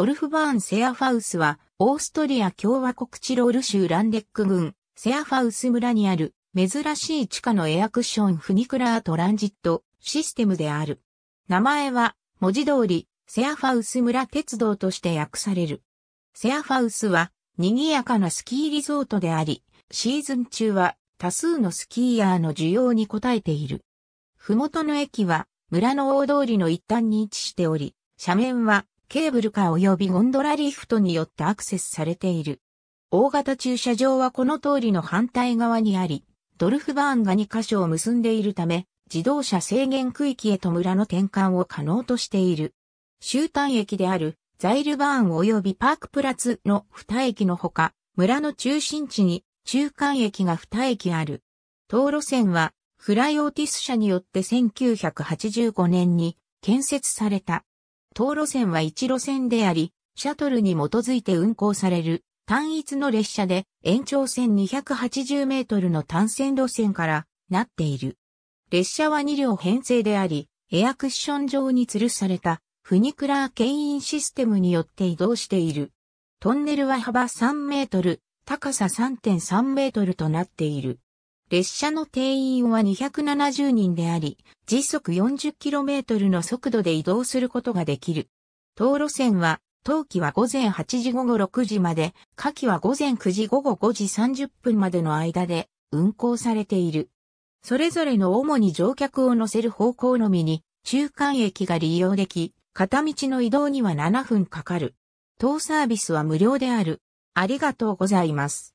ドルフバーン・セアファウスは、オーストリア共和国チロール州ランデック郡、セアファウス村にある、珍しい地下のエアクションフニクラートランジットシステムである。名前は、文字通り、セアファウス村鉄道として訳される。セアファウスは、賑やかなスキーリゾートであり、シーズン中は多数のスキーヤーの需要に応えている。ふもとの駅は村の大通りの一端に位置しており、斜面はケーブルカー及びゴンドラリフトによってアクセスされている。大型駐車場はこの通りの反対側にあり、ドルフバーンが2箇所を結んでいるため、自動車制限区域へと村の転換を可能としている。終端駅であるザイルバーン及びパークプラツの2駅のほか、村の中心地に中間駅が2駅ある。道路線はフライオーティス社によって1985年に建設された。当路線は1路線であり、シャトルに基づいて運行される単一の列車で延長線280メートルの単線路線からなっている。列車は2両編成であり、エアクッション上に吊るされたフニクラー牽引システムによって移動している。トンネルは幅3メートル、高さ3.3メートルとなっている。列車の定員は270人であり、時速 40km の速度で移動することができる。当路線は、冬季は午前8時午後6時まで、夏季は午前9時午後5時30分までの間で運行されている。それぞれの主に乗客を乗せる方向のみに、中間駅が利用でき、片道の移動には7分かかる。当サービスは無料である。ありがとうございます。